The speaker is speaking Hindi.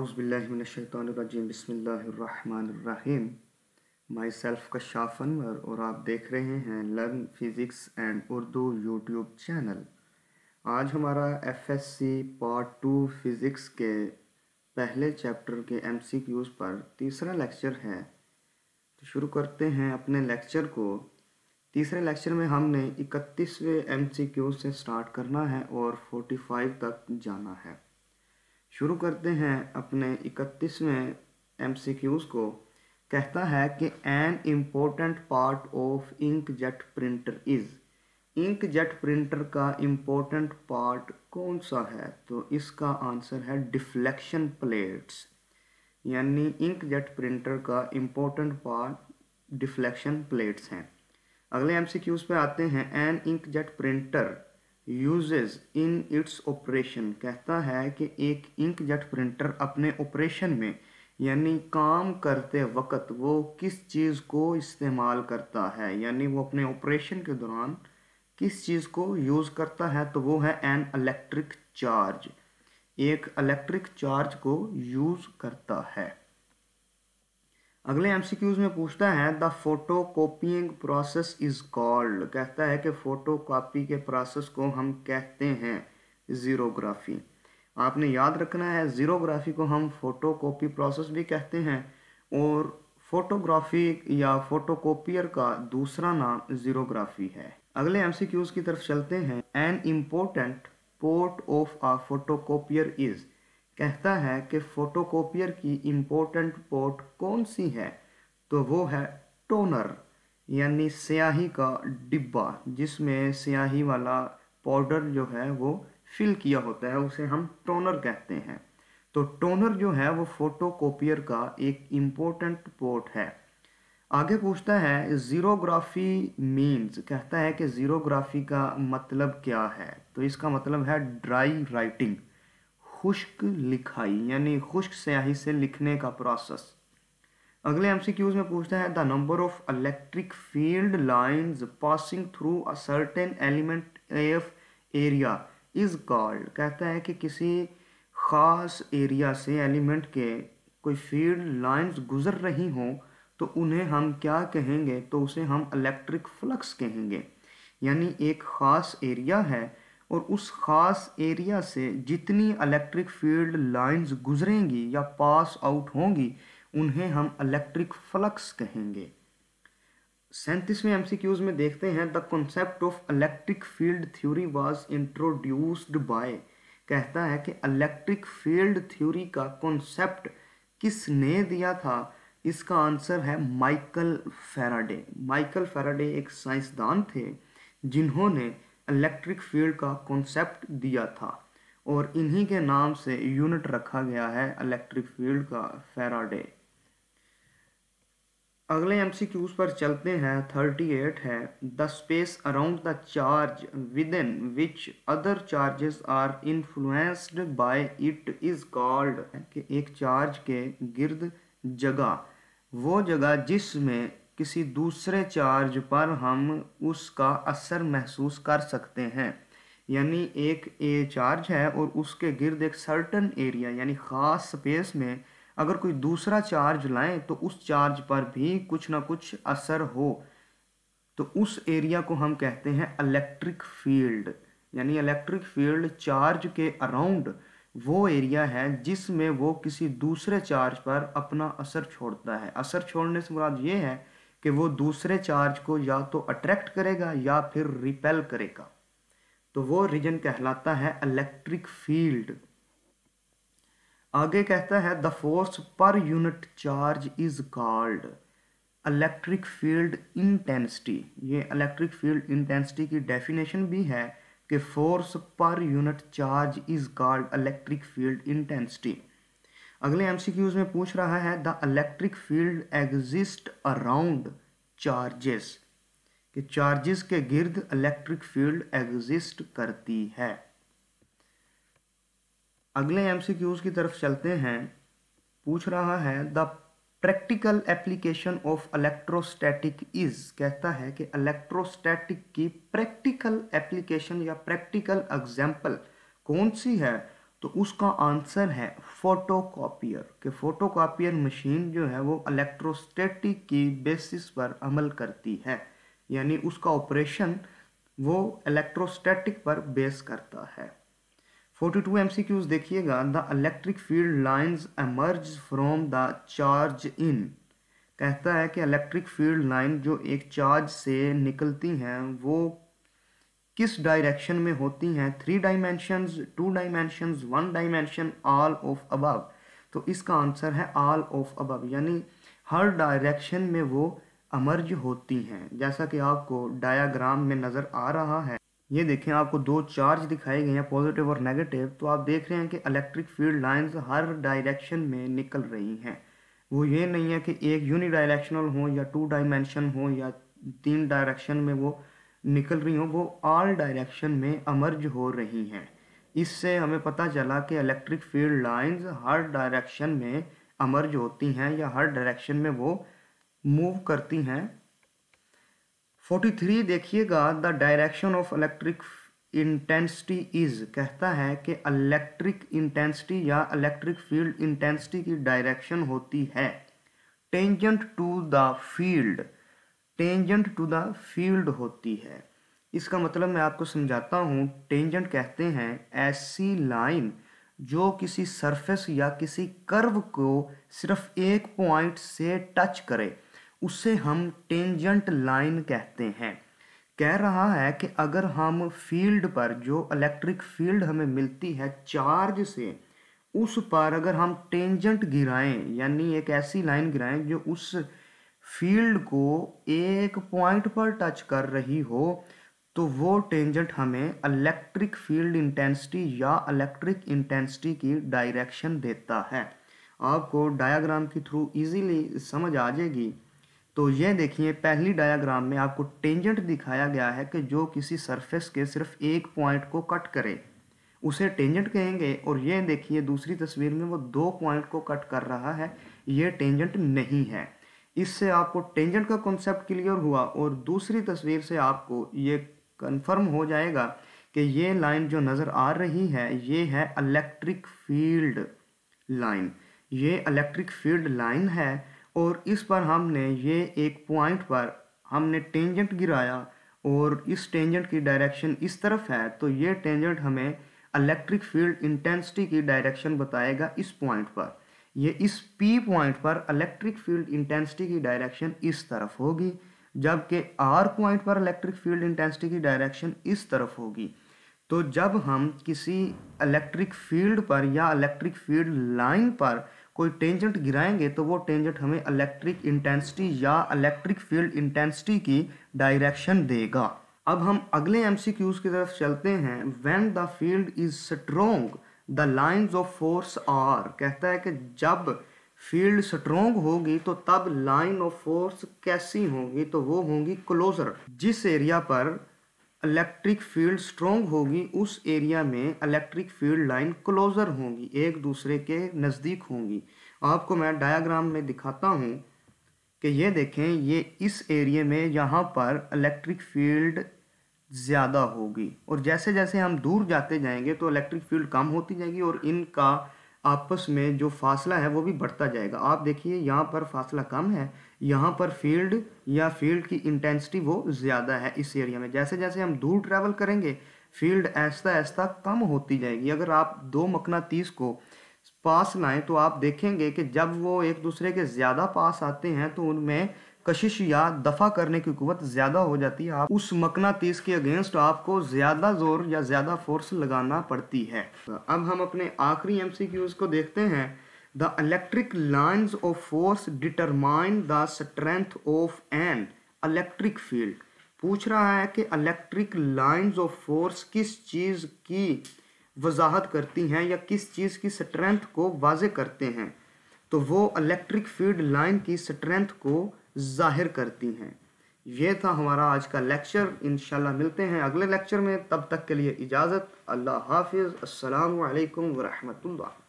आउज़बिल्लिमिनशैतरजीम बसमीम माई सेल्फ कशाफ अनवर और आप देख रहे हैं learn physics and Urdu YouTube channel आज हमारा F S C part two physics के पहले चैप्टर के एम सी क्यूज़ पर तीसरा लेक्चर है तो शुरू करते हैं अपने लेक्चर को तीसरे लेक्चर में हमने इकतीसवें एम सी क्यूज़ से स्टार्ट करना है और फोर्टी फाइव तक जाना है शुरू करते हैं अपने इकतीसवें एम को कहता है कि an important part of ink jet printer is ink jet printer का इम्पोर्टेंट पार्ट कौन सा है तो इसका आंसर है डिफ्लेक्शन प्लेट्स यानी इंक जेट प्रिंटर का इम्पोर्टेंट पार्ट डिफ्लेक्शन प्लेट्स हैं अगले एम पे आते हैं an ink jet printer uses in its operation कहता है कि एक इंकजेट प्रिंटर अपने ऑपरेशन में यानी काम करते वक्त वो किस चीज़ को इस्तेमाल करता है यानी वो अपने ऑपरेशन के दौरान किस चीज़ को यूज़ करता है तो वो है एन इलेक्ट्रिक चार्ज एक इलेक्ट्रिक चार्ज को यूज़ करता है अगले एमसीक्यूज में पूछता है the photo copying process is called कहता है कि फोटो कापी के प्रोसेस को हम कहते हैं ज़ीरोग्राफी आपने याद रखना है ज़ीरोग्राफी को हम फोटो कॉपी प्रोसेस भी कहते हैं और फोटोग्राफी या फोटोकॉपियर का दूसरा नाम ज़ीरोग्राफी है अगले एमसीक्यूज की तरफ चलते हैं an important part of a photocopier is कहता है कि फोटोकॉपियर की इम्पोर्टेंट पोर्ट कौन सी है तो वो है टोनर यानी स्याही का डिब्बा जिसमें स्याही वाला पाउडर जो है वो फिल किया होता है उसे हम टोनर कहते हैं तो टोनर जो है वो फोटोकॉपियर का एक इम्पोर्टेंट पोर्ट है आगे पूछता है जीरोग्राफी मीन्स कहता है कि जीरोग्राफी का मतलब क्या है तो इसका मतलब है ड्राई राइटिंग खुश्क लिखाई यानी खुश्क स्याही से लिखने का प्रोसेस अगले एमसीक्यूज में पूछता है the number of electric field lines passing through a certain element of area is called कहता है कि किसी ख़ास एरिया से एलिमेंट के कोई फील्ड लाइंस गुजर रही हों तो उन्हें हम क्या कहेंगे तो उसे हम इलेक्ट्रिक फ्लक्स कहेंगे यानी एक ख़ास एरिया है और उस ख़ास एरिया से जितनी इलेक्ट्रिक फील्ड लाइंस गुजरेंगी या पास आउट होंगी उन्हें हम इलेक्ट्रिक फ्लक्स कहेंगे सैंतीसवें एम में देखते हैं the concept of electric field theory was introduced by कहता है कि इलेक्ट्रिक फील्ड थ्योरी का कॉन्सेप्ट किसने दिया था इसका आंसर है माइकल फेराडे माइकल फेराडे एक साइंसदान थे जिन्होंने इलेक्ट्रिक फील्ड का कॉन्सेप्ट दिया था और इन्हीं के नाम से यूनिट रखा गया है इलेक्ट्रिक फील्ड का फेराडे अगले एम पर चलते हैं थर्टी एट है the space around the charge within which other charges are influenced by it is called कि एक चार्ज के गिर्द जगह वो जगह जिसमें किसी दूसरे चार्ज पर हम उसका असर महसूस कर सकते हैं यानी एक ए चार्ज है और उसके गिर्द एक सर्टन एरिया यानी ख़ास स्पेस में अगर कोई दूसरा चार्ज लाएं तो उस चार्ज पर भी कुछ ना कुछ असर हो तो उस एरिया को हम कहते हैं इलेक्ट्रिक फील्ड यानी इलेक्ट्रिक फील्ड चार्ज के अराउंड वो एरिया है जिसमें वो किसी दूसरे चार्ज पर अपना असर छोड़ता है असर छोड़ने से मुराद ये है कि वो दूसरे चार्ज को या तो अट्रैक्ट करेगा या फिर रिपेल करेगा तो वो रीजन कहलाता है इलेक्ट्रिक फील्ड आगे कहता है the force per unit charge is called electric field intensity ये इलेक्ट्रिक फील्ड इंटेंसिटी की डेफिनेशन भी है कि force per unit charge is called electric field intensity अगले एमसीक्यूज में पूछ रहा है the electric field exist around charges कि चार्जेस के गिर्द इलेक्ट्रिक फील्ड एग्जिस्ट करती है अगले एमसीक्यूज की तरफ चलते हैं पूछ रहा है the practical application of electrostatic is कहता है कि इलेक्ट्रोस्टैटिक की प्रैक्टिकल एप्लीकेशन या प्रैक्टिकल एग्जाम्पल कौन सी है तो उसका आंसर है फोटोकॉपियर के फोटोकॉपियर मशीन जो है वो इलेक्ट्रोस्टैटिक की बेसिस पर अमल करती है यानी उसका ऑपरेशन वो इलेक्ट्रोस्टैटिक पर बेस करता है 42 टू एम सी क्यूज देखिएगा the electric field lines emerge from the charge in कहता है कि इलेक्ट्रिक फील्ड लाइन जो एक चार्ज से निकलती हैं वो किस डायरेक्शन में होती हैं three dimensions two dimensions one dimension all of above तो इसका आंसर है ऑल ऑफ अबव यानी हर डायरेक्शन में वो अमर्ज होती हैं जैसा कि आपको डायाग्राम में नज़र आ रहा है ये देखें आपको दो चार्ज दिखाए गए हैं पॉजिटिव और नेगेटिव तो आप देख रहे हैं कि इलेक्ट्रिक फील्ड लाइंस हर डायरेक्शन में निकल रही हैं वो ये नहीं है कि एक यूनिडायरेक्शनल हो या टू डायमेंशन हो या तीन डायरेक्शन में वो निकल रही हों वो ऑल डायरेक्शन में अमर्ज हो रही हैं इससे हमें पता चला कि इलेक्ट्रिक फील्ड लाइंस हर डायरेक्शन में अमर्ज होती हैं या हर डायरेक्शन में वो मूव करती हैं 43 देखिएगा the direction of electric intensity is कहता है कि इलेक्ट्रिक इंटेंसिटी या इलेक्ट्रिक फील्ड इंटेंसिटी की डायरेक्शन होती है tangent to the field tangent to the field होती है इसका मतलब मैं आपको समझाता हूँ टेंजेंट कहते हैं ऐसी लाइन जो किसी सरफेस या किसी कर्व को सिर्फ एक पॉइंट से टच करे उसे हम टेंजेंट लाइन कहते हैं कह रहा है कि अगर हम फील्ड पर जो इलेक्ट्रिक फील्ड हमें मिलती है चार्ज से उस पर अगर हम टेंजेंट गिराएं यानी एक ऐसी लाइन गिराएं जो उस फील्ड को एक पॉइंट पर टच कर रही हो तो वो टेंजेंट हमें इलेक्ट्रिक फील्ड इंटेंसिटी या इलेक्ट्रिक इंटेंसिटी की डायरेक्शन देता है आपको डायग्राम के थ्रू इजीली समझ आ जाएगी तो ये देखिए पहली डायग्राम में आपको टेंजेंट दिखाया गया है कि जो किसी सरफेस के सिर्फ एक पॉइंट को कट करे उसे टेंजेंट कहेंगे और ये देखिए दूसरी तस्वीर में वो दो पॉइंट को कट कर रहा है ये टेंजेंट नहीं है इससे आपको टेंजेंट का कॉन्सेप्ट क्लियर हुआ और दूसरी तस्वीर से आपको ये कंफर्म हो जाएगा कि ये लाइन जो नज़र आ रही है ये है इलेक्ट्रिक फील्ड लाइन ये इलेक्ट्रिक फील्ड लाइन है और इस पर हमने ये एक पॉइंट पर हमने टेंजेंट गिराया और इस टेंजेंट की डायरेक्शन इस तरफ है तो ये टेंजेंट हमें इलेक्ट्रिक फील्ड इंटेंसिटी की डायरेक्शन बताएगा इस पॉइंट पर ये इस पी पॉइंट पर इलेक्ट्रिक फील्ड इंटेंसिटी की डायरेक्शन इस तरफ होगी जबकि आर पॉइंट पर इलेक्ट्रिक फील्ड इंटेंसिटी की डायरेक्शन इस तरफ होगी तो जब हम किसी इलेक्ट्रिक फील्ड पर या इलेक्ट्रिक फील्ड लाइन पर कोई टेंजेंट गिराएंगे तो वो टेंजेंट हमें इलेक्ट्रिक इंटेंसिटी या इलेक्ट्रिक फील्ड इंटेंसिटी की डायरेक्शन देगा अब हम अगले एमसीक्यूज की तरफ चलते हैं when the field is strong the lines of force are कहता है कि जब फील्ड स्ट्रोंग होगी तो तब लाइन ऑफ फोर्स कैसी होगी तो वो होंगी क्लोजर जिस एरिया पर इलेक्ट्रिक फील्ड स्ट्रोंग होगी उस एरिया में इलेक्ट्रिक फील्ड लाइन क्लोजर होंगी एक दूसरे के नज़दीक होंगी आपको मैं डायग्राम में दिखाता हूँ कि ये देखें ये इस एरिए में यहाँ पर इलेक्ट्रिक फील्ड ज़्यादा होगी और जैसे जैसे हम दूर जाते जाएंगे तो इलेक्ट्रिक फील्ड कम होती जाएगी और इनका आपस में जो फासला है वो भी बढ़ता जाएगा आप देखिए यहाँ पर फासला कम है यहाँ पर फील्ड या फील्ड की इंटेंसिटी वो ज़्यादा है इस एरिया में जैसे जैसे हम दूर ट्रैवल करेंगे फील्ड ऐसा ऐसा कम होती जाएगी अगर आप दो मकना तीस को पास लाएं तो आप देखेंगे कि जब वो एक दूसरे के ज़्यादा पास आते हैं तो उनमें कशिश या दफा करने की कुत ज़्यादा हो जाती है आप उस मकना तीस के अगेंस्ट आपको ज़्यादा जोर या ज़्यादा फोर्स लगाना पड़ती है अब हम अपने आखिरी एम को देखते हैं the electric lines of force determine the strength of an electric field पूछ रहा है कि इलेक्ट्रिक लाइन्स ऑफ फोर्स किस चीज़ की वजाहत करती हैं या किस चीज़ की स्ट्रेंथ को वाज करते हैं तो वो इलेक्ट्रिक फील्ड लाइन की स्ट्रेंथ को जाहिर करती हैं ये था हमारा आज का लेक्चर इन मिलते हैं अगले लेक्चर में तब तक के लिए इजाज़त अल्लाह हाफिज़ असलकम वरहमतुल्ला